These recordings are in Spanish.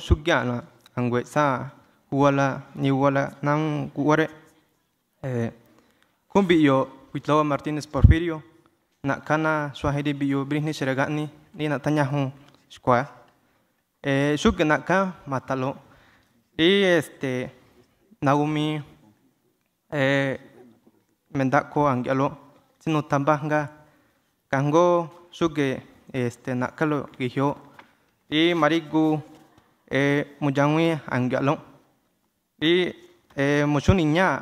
suggiana angwe sa wala ni wala nang kuware eh kumbi yo witlawa martinez porfirio na kana swahili biyo brihni seragani ni na tanya hu skwa eh sugge nak ka matalo y este naumi eh mendako angelo sino tambanga kango suge este nakalo gihyo i marigu eh, mujangui anggalong di eh, mucho niña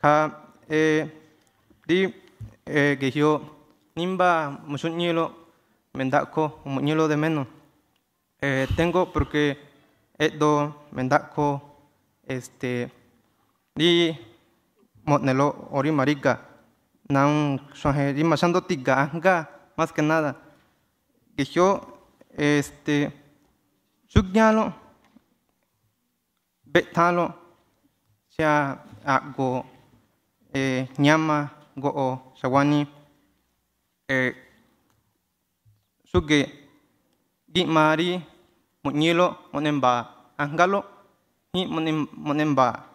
ka eh, di eh, que yo nimba mucho niño mendaco de menos eh, tengo porque edo mendaco este di motnelo ori marica nan suanje di masando tiga anga más que nada que yo este nhà lo, sugyalo betalo sia ago e nyama go o sawani e suge di mari munyilo monemba angalo ni monem monemba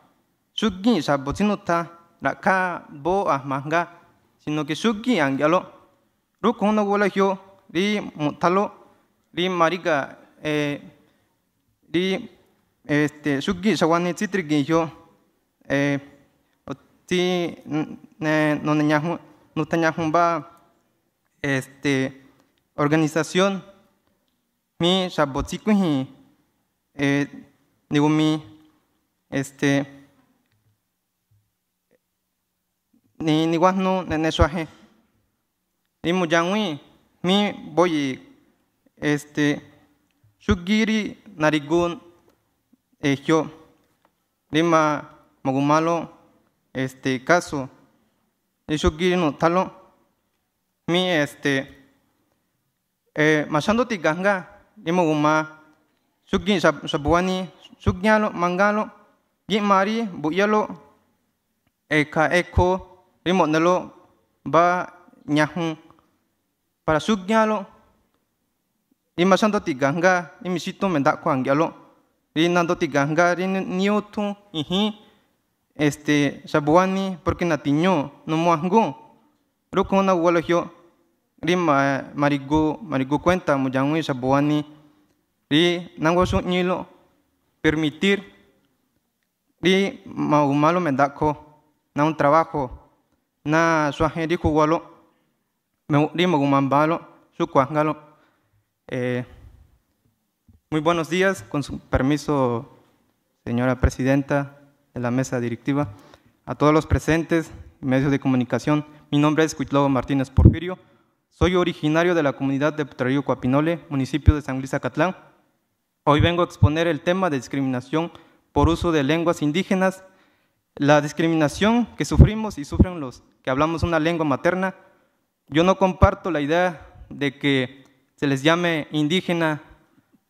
sugi sabotinota raka bo ahmanga sino que sugi angalo rukono gola hyo ri mutalo ri mariga e este sugi sawani yo eh ti no tenía no este organización mi eh digo mi este ni ni mi voy este sugiri narigun, yo, lima, magumalo, este caso, eso quiero talo, mi este, eh, machando tiganga, lima guma, sugin Sabuani mangalo, gimari mari, buyalo, eka eh, eko, limo ba, nyahun, para Ima xando tiganga, imi xito ko angialo. Ri nando tiganga, ri niotu, iji, este, sabuani porque natiño, no moango. pero na ualojio, ri ma, marigo, marigo cuenta, muyangui, sabuani. Ri nango su nilo permitir, ri maumalo ko na un trabajo, na suaje ri me ri ¿Magumambalo, su cuangalo. Eh, muy buenos días, con su permiso, señora presidenta de la mesa directiva, a todos los presentes, medios de comunicación. Mi nombre es Cuitlavo Martínez Porfirio, soy originario de la comunidad de Petrarío Coapinole, municipio de San Luis Acatlán. Hoy vengo a exponer el tema de discriminación por uso de lenguas indígenas, la discriminación que sufrimos y sufren los que hablamos una lengua materna. Yo no comparto la idea de que les llame indígena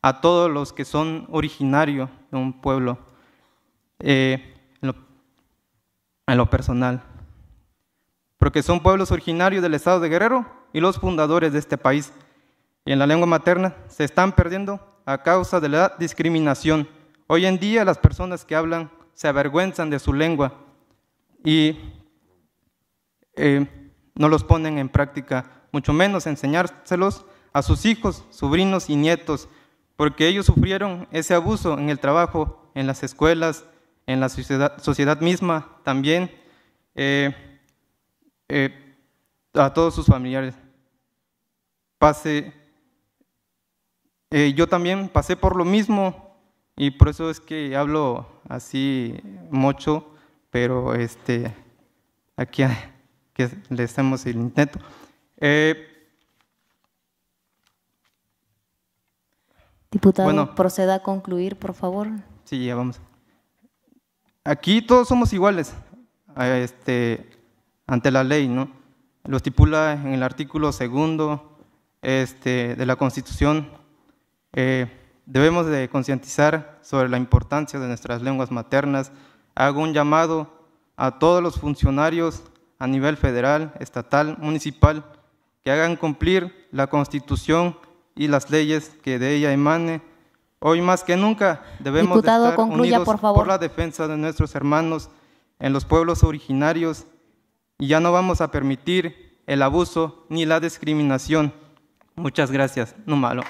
a todos los que son originarios de un pueblo, eh, en, lo, personal. Porque son pueblos originarios del estado de Guerrero y los fundadores de este país. Y en la lengua materna se están perdiendo a causa de la discriminación. Hoy en día las personas que hablan se avergüenzan de su lengua y eh, no los ponen en práctica, mucho menos enseñárselos a sus hijos, sobrinos y nietos, porque ellos sufrieron ese abuso en el trabajo, en las escuelas, en la sociedad, misma también, eh, eh, a todos sus familiares. Eh, yo también pasé por lo mismo y por eso es que hablo así mucho, pero este, aquí que le hacemos el intento. Diputado, bueno, proceda a concluir, por favor. Sí, ya vamos. Aquí todos somos iguales este, ante la ley, ¿no? Lo estipula en el artículo segundo este, de la Constitución. Eh, debemos de concientizar sobre la importancia de nuestras lenguas maternas. Hago un llamado a todos los funcionarios a nivel federal, estatal, municipal, que hagan cumplir la Constitución y las leyes que de ella emane. Hoy más que nunca debemos estar unidos por, por la defensa de nuestros hermanos en los pueblos originarios y ya no vamos a permitir el abuso ni la discriminación. Muchas gracias. No malo.